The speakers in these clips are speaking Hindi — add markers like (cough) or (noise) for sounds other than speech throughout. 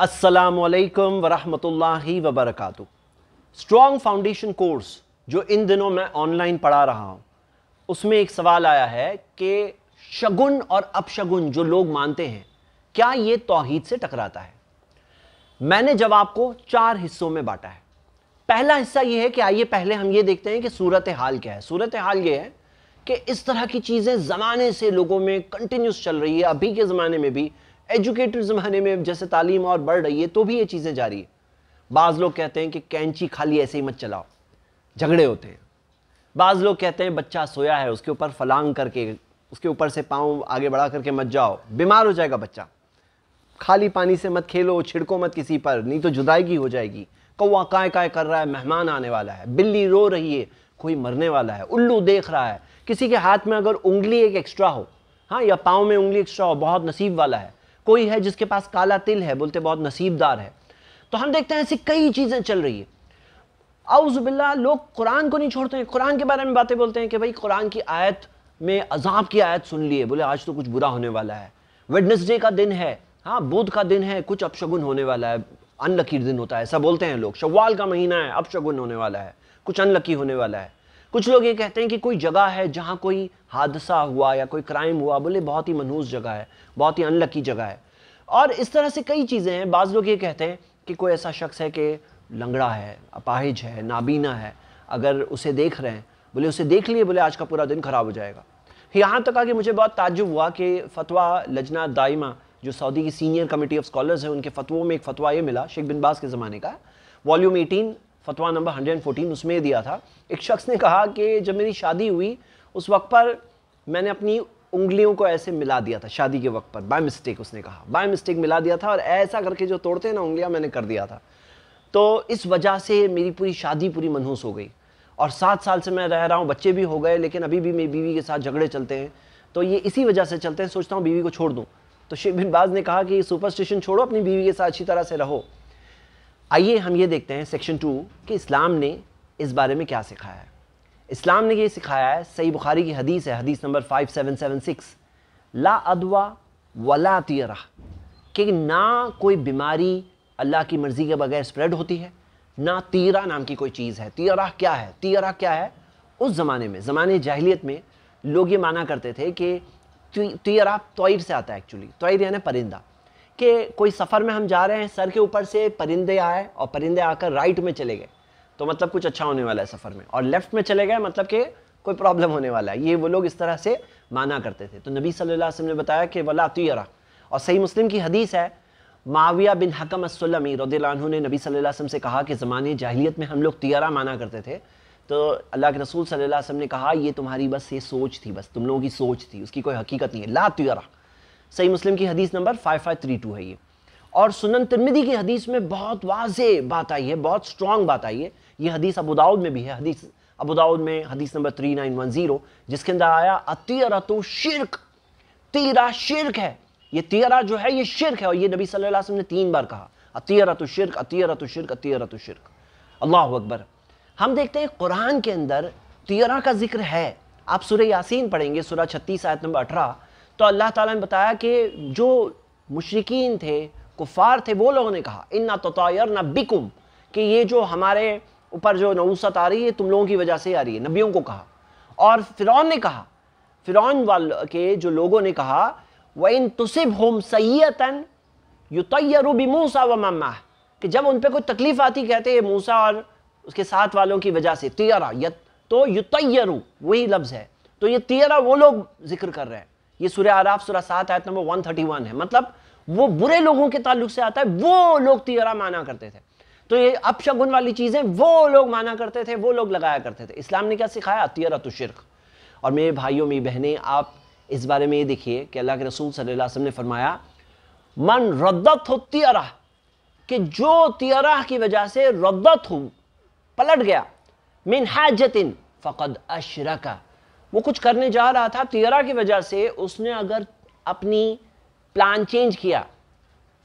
असलकम वरहमल वबरक स्ट्रॉन्ग फाउंडेशन कोर्स जो इन दिनों मैं ऑनलाइन पढ़ा रहा हूँ उसमें एक सवाल आया है कि शगुन और अपशगुन जो लोग मानते हैं क्या ये तोहद से टकराता है मैंने जवाब को चार हिस्सों में बांटा है पहला हिस्सा ये है कि आइए पहले हम ये देखते हैं कि सूरत हाल क्या है सूरत हाल ये है कि इस तरह की चीज़ें ज़माने से लोगों में कंटिन्यूस चल रही है अभी के ज़माने में भी एजुकेटेड ज़माने में जैसे तालीम और बढ़ रही है तो भी ये चीज़ें जारी है बाज़ लोग कहते हैं कि कैंची खाली ऐसे ही मत चलाओ झगड़े होते हैं बाज़ लोग कहते हैं बच्चा सोया है उसके ऊपर फलांग करके उसके ऊपर से पाँव आगे बढ़ा करके मत जाओ बीमार हो जाएगा बच्चा खाली पानी से मत खेलो छिड़को मत किसी पर नहीं तो जुदाईगी हो जाएगी कौवा काय काय कर रहा है मेहमान आने वाला है बिल्ली रो रही है कोई मरने वाला है उल्लू देख रहा है किसी के हाथ में अगर उंगली एक एक्स्ट्रा हो हाँ या पाँव में उंगली एक्स्ट्रा हो बहुत नसीब वाला है कोई है जिसके पास काला तिल है बोलते बहुत नसीबदार है तो हम देखते हैं ऐसी कई चीज़ें चल रही है अवज़ुबिल्ला लोग कुरान को नहीं छोड़ते हैं कुरान के बारे में बातें बोलते हैं कि भाई कुरान की आयत में अजाब की आयत सुन ली है बोले आज तो कुछ बुरा होने वाला है वेडनेसडे का दिन है हाँ बुध का दिन है कुछ अपशगुन होने वाला है अनलकी दिन होता है ऐसा बोलते हैं लोग शवाल का महीना है अपशगुन होने वाला है कुछ अनलकी होने वाला है कुछ लोग ये कहते हैं कि कोई जगह है जहाँ कोई हादसा हुआ या कोई क्राइम हुआ बोले बहुत ही मनहूस जगह है बहुत ही अनलकी जगह है और इस तरह से कई चीज़ें हैं बाज़ लोग ये कहते हैं कि कोई ऐसा शख्स है कि लंगड़ा है अपाहिज है नाबीना है अगर उसे देख रहे हैं बोले उसे देख लिए बोले आज का पूरा दिन ख़राब हो जाएगा यहाँ तक आके मुझे बहुत ताजुब हुआ कि फतवा लजना दाइमा जो सऊदी की सीनियर कमेटी ऑफ स्कॉलर्स है उनके फतवों में एक फतवा ये मिला शेख बिन बास के ज़माने का वॉल्यूम एटीन फतवा नंबर 114 उसमें दिया था एक शख्स ने कहा कि जब मेरी शादी हुई उस वक्त पर मैंने अपनी उंगलियों को ऐसे मिला दिया था शादी के वक्त पर बाय मिस्टेक उसने कहा बाय मिस्टेक मिला दिया था और ऐसा करके जो तोड़ते हैं ना उंगलियां मैंने कर दिया था तो इस वजह से मेरी पूरी शादी पूरी मनहूस हो गई और सात साल से मैं रह रहा हूँ बच्चे भी हो गए लेकिन अभी भी मेरी बीवी के साथ झगड़े चलते हैं तो ये इसी वजह से चलते हैं सोचता हूँ बीवी को छोड़ दूँ तो शेख बिन बाज ने कहा कि सुपरस्टिशन छोड़ो अपनी बीवी के साथ अच्छी तरह से रहो आइए हम ये देखते हैं सेक्शन टू कि इस्लाम ने इस बारे में क्या सिखाया है इस्लाम ने ये सिखाया है सही बुखारी की हदीस है हदीस number five seven seven six ला अदवा वला तरह कि ना कोई बीमारी अल्लाह की मर्ज़ी के बगैर स्प्रेड होती है ना तीरा नाम की कोई चीज़ है तीरा क्या है तीरा क्या है उस ज़माने में ज़माने जाहलीत में लोग ये माना करते थे कि तीरा तोयर से आता है एक्चुअली तोयर यानी परिंदा कि कोई सफ़र में हम जा रहे हैं सर के ऊपर से परिंदे आए और परिंदे आकर राइट में चले गए तो मतलब कुछ अच्छा होने वाला है सफ़र में और लेफ्ट में चले गए मतलब कि कोई प्रॉब्लम होने वाला है ये वो लोग इस तरह से माना करते थे तो नबी सल्लल्लाहु अलैहि वसल्लम ने बताया कि वला तुयरा और सही मुस्लिम की हदीस है माविया बिन हकम असलमी रदील्हु ने नबी सल्लल्लाहु अलैहि वसल्लम से कहा कि ज़माने जाहिलियत में हम लोग तुयरा माना करते थे तो अल्लाह के रसूल सल्लल्लाहु अलैहि वसल्लम ने कहा ये तुम्हारी बस ये सोच थी बस तुम लोगों की सोच थी उसकी कोई हकीकत नहीं है ला तुयरा सही मुस्लिम की हदीस नंबर 5532 है ये और सुनन तिरमिदी की हदीस में बहुत वाज बात आई है बहुत स्ट्रॉन्ग बात आई है ये हदीस अबूदाऊद में भी है हदीस अबूदाऊद में हदीस नंबर 3910 जिसके अंदर आया अतीरा तो शिरक तीरा शिरक है ये तीरा जो है ये शिरक है और ये नबी सल्लल्लाहु अलैहि वसल्लम ने तीन बार कहा अतीरा तो शिरक अतीरा तो शिरक अतीरा तो शिरक अल्लाह अकबर हम देखते हैं कुरान के अंदर तीरा का जिक्र है आप सुर यासीन पढ़ेंगे सुरह छत्तीस आयत नंबर अठारह तो अल्लाह ताला ने बताया कि जो मुशरकिन थे कुफार थे वो लोगों ने कहा इन ना तोयर ना बिकुम कि ये जो हमारे ऊपर जो नवसत आ रही है तुम लोगों की वजह से आ रही है नबियों को कहा और फ़िरौन ने कहा फ़िरौन वाल के जो लोगों ने कहा व इन तुसिब होम सैतन बी मूसा व ममा कि जब उन पर कोई तकलीफ़ आती कहते हैं मूसा और उसके साथ वालों की वजह से तियरा तो तो युतरू वही लफ्ज़ है तो ये तियरा वो लोग जिक्र कर रहे हैं ये सूर्य आराफ सूर्य सात आयत नंबर वन है मतलब वो बुरे लोगों के ताल्लुक से आता है वो लोग तीरा माना करते थे तो ये अपशगुन वाली चीज़ें वो लोग माना करते थे वो लोग लगाया करते थे इस्लाम ने क्या सिखाया तियरा तो शिरक और मेरे भाइयों मेरी बहनें आप इस बारे में ये देखिए कि अल्लाह के रसूल सल्लल्लाहु अलैहि वसल्लम ने फरमाया मन रद्दत हो तियरा कि जो तियरा की वजह से रद्दत हो पलट गया मिन हाजतिन फ़कद अशरका वो कुछ करने जा रहा था तेरह की वजह से उसने अगर अपनी प्लान चेंज किया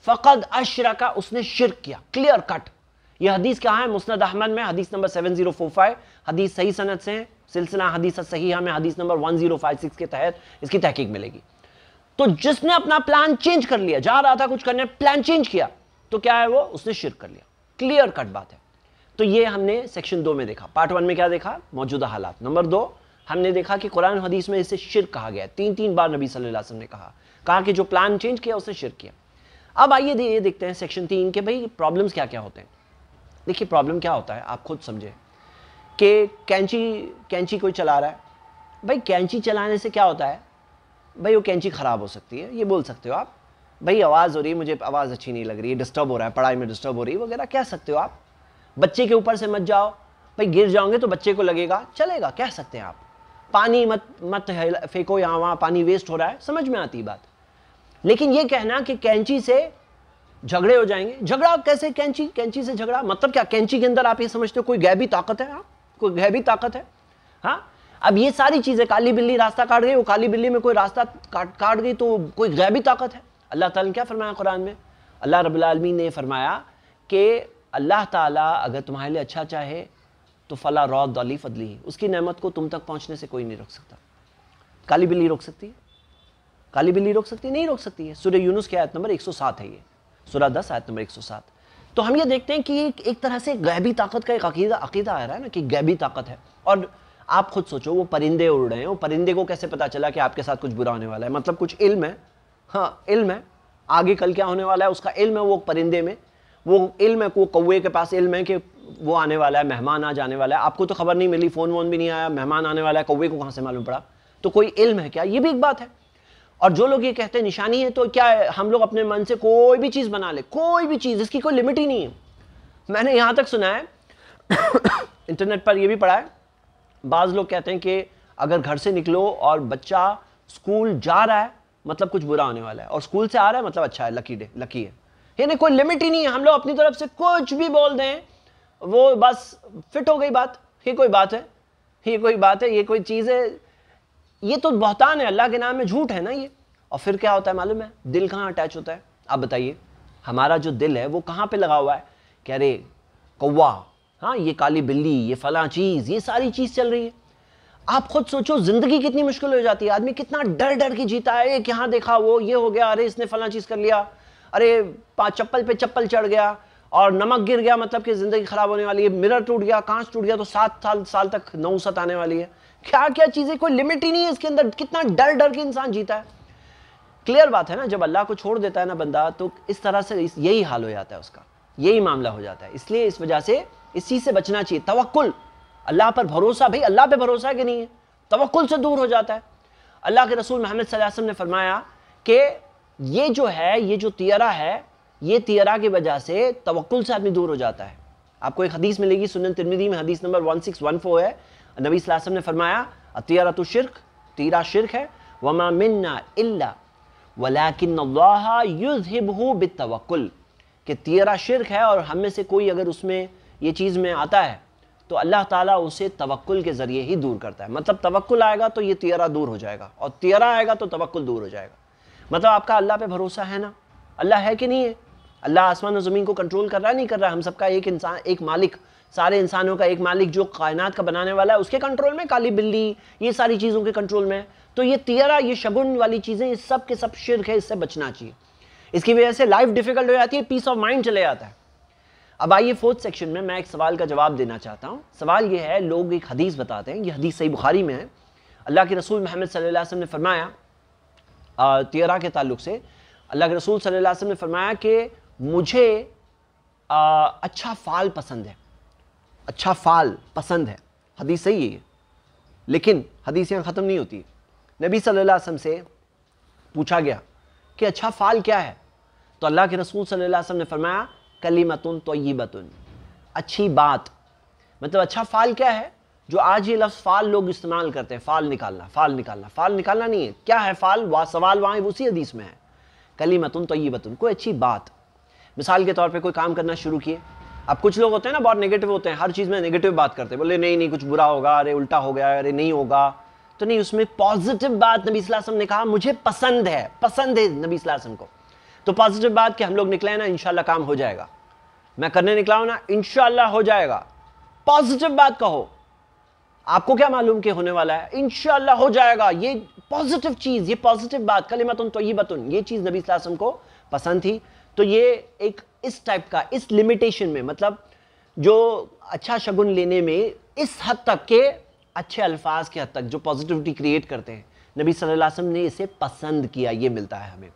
फ़कद अशरा का उसने शिरक किया क्लियर कट यह हदीस कहाँ है मुस्द अहमद में हदीस नंबर 7045 हदीस सही सनत से है सिलसिला हदीस सही हमें हदीस नंबर 1056 के तहत इसकी तहकीक मिलेगी तो जिसने अपना प्लान चेंज कर लिया जा रहा था कुछ करने प्लान चेंज किया तो क्या है वो उसने शिरक कर लिया क्लियर कट बात है तो ये हमने सेक्शन दो में देखा पार्ट वन में क्या देखा मौजूदा हालात नंबर दो हमने देखा कि कुरान हदीस में इसे शिर कहा गया तीन तीन बार नबी सल्लल्लाहु अलैहि वसल्लम ने कहा कहा कि जो प्लान चेंज किया उसे शिर किया अब आइए ये देखते हैं सेक्शन तीन के भाई प्रॉब्लम्स क्या क्या होते हैं देखिए प्रॉब्लम क्या होता है आप खुद समझें कि कैंची कैंची कोई चला रहा है भाई कैंची चलाने से क्या होता है भाई वो कैंची ख़राब हो सकती है ये बोल सकते हो आप भाई आवाज़ हो रही है मुझे आवाज़ अच्छी नहीं लग रही है डिस्टर्ब हो रहा है पढ़ाई में डिस्टर्ब हो रही है वगैरह कह सकते हो आप बच्चे के ऊपर से मत जाओ भाई गिर जाओगे तो बच्चे को लगेगा चलेगा कह सकते हैं आप पानी मत मत फेंको यहाँ वहाँ पानी वेस्ट हो रहा है समझ में आती बात लेकिन ये कहना कि कैंची से झगड़े हो जाएंगे झगड़ा कैसे कैंची कैंची से झगड़ा मतलब क्या कैंची के अंदर आप ये समझते हो कोई गैबी ताकत है हाँ कोई गैबी ताकत है हाँ अब ये सारी चीज़ें काली बिल्ली रास्ता काट गई वो काली बिल्ली में कोई रास्ता काट काट गई तो कोई गैबी ताकत है अल्लाह ताला ने क्या फरमाया कुरान में अल्लाह रबालमीन ने फरमाया कि अल्लाह ताला अगर तुम्हारे लिए अच्छा चाहे तो फला रौद अली फदली ही उसकी नेमत को तुम तक पहुंचने से कोई नहीं रोक सकता काली बिल्ली रोक सकती है काली बिल्ली रोक सकती है नहीं रोक सकती है सूर्य यूनुस की आयत नंबर 107 है ये सूर्य दस आयत नंबर 107 तो हम ये देखते हैं कि एक, एक तरह से गैबी ताकत का एक अकीदा अकीदा आ रहा है ना कि गैबी ताकत है और आप खुद सोचो वो परिंदे उड़ रहे हैं वो परिंदे को कैसे पता चला कि आपके साथ कुछ बुरा होने वाला है मतलब कुछ इल्म है हाँ इल्म है आगे कल क्या होने वाला है उसका इल्म है वो परिंदे में वो इल्म है को कौए के पास इल्म है कि वो आने वाला है मेहमान आ जाने वाला है आपको तो खबर नहीं मिली फ़ोन वोन भी नहीं आया मेहमान आने वाला है कौए को कहाँ से मालूम पड़ा तो कोई इल्म है क्या ये भी एक बात है और जो लोग ये कहते हैं निशानी है तो क्या है हम लोग अपने मन से कोई भी चीज़ बना ले कोई भी चीज़ इसकी कोई लिमिट ही नहीं है मैंने यहाँ तक सुना है (coughs) इंटरनेट पर यह भी पढ़ा है बाज़ लोग कहते हैं कि अगर घर से निकलो और बच्चा स्कूल जा रहा है मतलब कुछ बुरा होने वाला है और स्कूल से आ रहा है मतलब अच्छा है लकी डे लकी है यानी कोई लिमिट ही नहीं है हम लोग अपनी तरफ से कुछ भी बोल दें वो बस फिट हो गई बात ये कोई बात है ये कोई बात है ये कोई चीज़ है ये तो बहतान है अल्लाह के नाम में झूठ है ना ये और फिर क्या होता है मालूम है दिल कहाँ अटैच होता है आप बताइए हमारा जो दिल है वो कहाँ पे लगा हुआ है कह अरे कौवा हाँ ये काली बिल्ली ये फला चीज़ ये सारी चीज़ चल रही है आप खुद सोचो ज़िंदगी कितनी मुश्किल हो जाती है आदमी कितना डर डर के जीता है ये यहाँ देखा वो ये हो गया अरे इसने फला चीज़ कर लिया अरे चप्पल पे चप्पल चढ़ गया और नमक गिर गया मतलब कि ज़िंदगी ख़राब होने वाली है मिरर टूट गया कांच टूट गया तो सात साल साल तक नौसत आने वाली है क्या क्या चीज़ें कोई लिमिट ही नहीं है इसके अंदर कितना डर डर के इंसान जीता है क्लियर बात है ना जब अल्लाह को छोड़ देता है ना बंदा तो इस तरह से यही हाल हो जाता है उसका यही मामला हो जाता है इसलिए इस वजह से इस चीज़ से बचना चाहिए तवक्ल अल्लाह पर भरोसा भाई अल्लाह पर भरोसा है कि नहीं है तवक्ल से दूर हो जाता है अल्लाह के रसूल महमद ने फरमाया कि ये जो है ये जो तियरा है ये तियरा की वजह से तवक्ल से आदमी दूर हो जाता है आपको एक हदीस मिलेगी सुन तिरमिदी में हदीस नंबर 1614 है नबी सलासम ने फरमाया तियरा तो शिरक तीरा शिरक है वमा मिन्ना इल्ला वलाकिन युजहिबहु बितवक्ल कि तियरा शिरक है और हम में से कोई अगर उसमें ये चीज़ में आता है तो अल्लाह ताला उसे तवक्ल के ज़रिए ही दूर करता है मतलब तवक्ल आएगा तो ये तियरा दूर हो जाएगा और तियरा आएगा तो तवक्ल दूर हो जाएगा मतलब आपका अल्लाह पे भरोसा है ना अल्लाह है कि नहीं है अल्लाह आसमान और ज़मीन को कंट्रोल कर रहा है नहीं कर रहा हम सबका एक इंसान एक मालिक सारे इंसानों का एक मालिक जो कायनात का बनाने वाला है उसके कंट्रोल में काली बिल्ली ये सारी चीज़ों के कंट्रोल में तो ये तियरा ये शगुन वाली चीज़ें इस सब के सब शिरक है इससे बचना चाहिए इसकी वजह से लाइफ डिफिकल्ट हो जाती है पीस ऑफ माइंड चले जाता है अब आइए फोर्थ सेक्शन में मैं एक सवाल का जवाब देना चाहता हूँ सवाल ये है लोग एक हदीस बताते हैं ये हदीस सही बुखारी में है अल्लाह के रसूल महमद सल्लल्लाहु अलैहि वसल्लम ने फरमाया तियरा के ताल्लुक से अल्लाह के रसूल सल्लल्लाहु अलैहि वसल्लम ने फरमाया कि मुझे आ, अच्छा फाल पसंद है अच्छा फाल पसंद है हदीस सही है लेकिन हदीस यहाँ ख़त्म नहीं होती नबी सल्लल्लाहु अलैहि वसल्लम से पूछा गया कि अच्छा फाल क्या है तो अल्लाह के रसूल सल्लल्लाहु वसम ने फरमाया कली मतुन तो अच्छी बात मतलब अच्छा फाल क्या है जो आज ये लफ्ज़ फाल लोग इस्तेमाल करते हैं फाल निकालना फाल निकालना फाल निकालना नहीं है क्या है फाल वा सवाल वहाँ उसी हदीस में है ये बतुन कोई अच्छी बात मिसाल के तौर पे कोई काम करना शुरू किए अब कुछ लोग होते हैं ना बहुत नेगेटिव होते हैं हर चीज़ में नेगेटिव बात करते हैं बोले नहीं नहीं कुछ बुरा होगा अरे उल्टा हो गया अरे नहीं होगा तो नहीं उसमें पॉजिटिव बात नबी वसल्लम ने कहा मुझे पसंद है पसंद है नबी वसल्लम को तो पॉजिटिव बात कि हम लोग निकले ना इनशाला काम हो जाएगा मैं करने निकला हूँ ना इनशाला हो जाएगा पॉजिटिव बात कहो आपको क्या मालूम कि होने वाला है इनशाला हो जाएगा ये पॉजिटिव चीज़ ये पॉजिटिव बात कल कलिमतुन तो ये चीज़ नबी सलासम को पसंद थी तो ये एक इस टाइप का इस लिमिटेशन में मतलब जो अच्छा शगुन लेने में इस हद तक के अच्छे अल्फाज के हद तक जो पॉजिटिविटी क्रिएट करते हैं नबी सल्लल्लाहु ने इसे पसंद किया ये मिलता है हमें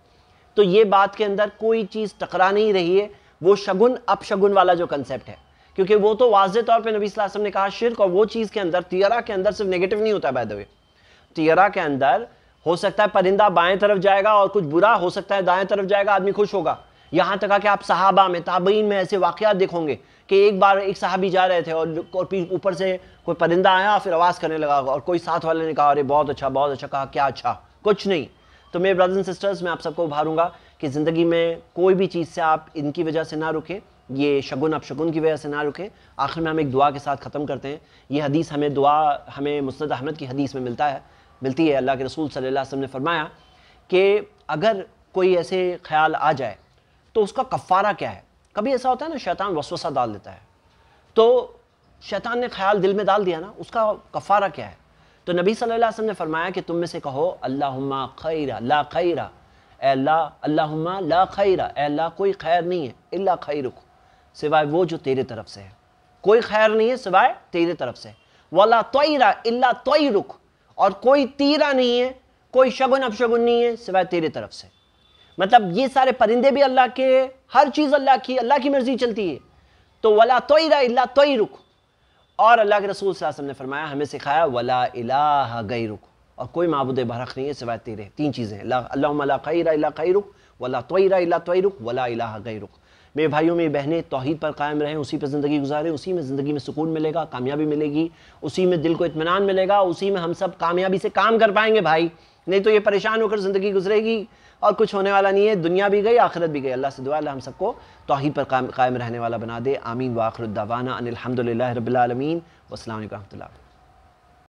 तो ये बात के अंदर कोई चीज़ टकरा नहीं रही है वो शगुन अपशगुन वाला जो कंसेप्ट है क्योंकि वो तो वाज तौर पर नबी वसल्लम ने कहा शिरक और वो चीज़ के अंदर तियरा के अंदर सिर्फ नेगेटिव नहीं होता है द तियरा के अंदर हो सकता है परिंदा बाएं तरफ जाएगा और कुछ बुरा हो सकता है दाएं तरफ जाएगा आदमी खुश होगा यहाँ तक कि आप सहाबा में ताबीन में ऐसे वाक़ात देखोगे कि एक बार एक साहबी जा रहे थे और ऊपर से कोई परिंदा आया फिर आवाज़ करने लगा और कोई साथ वाले ने कहा अरे बहुत अच्छा बहुत अच्छा कहा क्या अच्छा कुछ नहीं तो मेरे ब्रदर्स एंड सिस्टर्स मैं आप सबको उभारूंगा कि ज़िंदगी में कोई भी चीज़ से आप इनकी वजह से ना रुकें ये शगुन अब शगुन की वजह से ना रुके आखिर में हम एक दुआ के साथ ख़त्म करते हैं ये हदीस हमें दुआ हमें मुस्द अहमद की हदीस में मिलता है मिलती है अल्लाह के रसूल सल्लल्लाहु अलैहि वसल्लम ने फरमाया कि अगर कोई ऐसे ख्याल आ जाए तो उसका कफ़ारा क्या है कभी ऐसा होता है ना शैतान वसवसा डाल देता है तो शैतान ने ख्याल दिल में डाल दिया ना उसका कफ़ारा क्या है तो नबी सल्लल्लाहु अलैहि वसल्लम ने फरमाया कि तुम में से कहो अल्लाहुम्मा खैरा ला खैरा अल्लाह अल्लाहुम्मा ला खैरा अल्लाह कोई खैर नहीं है खैर खैरुक सिवाय वो जो तेरे तरफ से है कोई खैर नहीं है सिवाय तेरे तरफ से वाला तोयरा इल्ला तोई रुख और कोई तीरा नहीं है कोई शगुन अपशगुन नहीं है सिवाय तेरे तरफ से मतलब ये सारे परिंदे भी अल्लाह के हर चीज़ अल्लाह की अल्लाह की मर्जी चलती है तो वला तोयरा इल्ला तोई रुख और अल्लाह के रसूल वसल्लम ने फरमाया हमें सिखाया वला इलाह गई रुख और कोई मबूद बरख नहीं है सिवाय तेरे तीन चीज़ें अल्लाह खैर अल्ला खैरुख वला तोयरा तो तोयरुक वला अला गई रुख मेरे भाइयों मेरी बहनें तोहहीद पर कायम रहें उसी पर ज़िंदगी गुजारें उसी में ज़िंदगी में सुकून मिलेगा कामयाबी मिलेगी उसी में दिल को इतमान मिलेगा उसी में हम सब कामयाबी से काम कर पाएंगे भाई नहीं तो ये परेशान होकर ज़िंदगी गुजरेगी और कुछ होने वाला नहीं है दुनिया भी गई आखिरत भी गई अल्लाह से दुआ हम सबको तोहहीद पर कायम रहने वाला बना दे आमीन वाखरुद्दावाना अनिलहमदिल्ला रबालमीन वाल वरहमल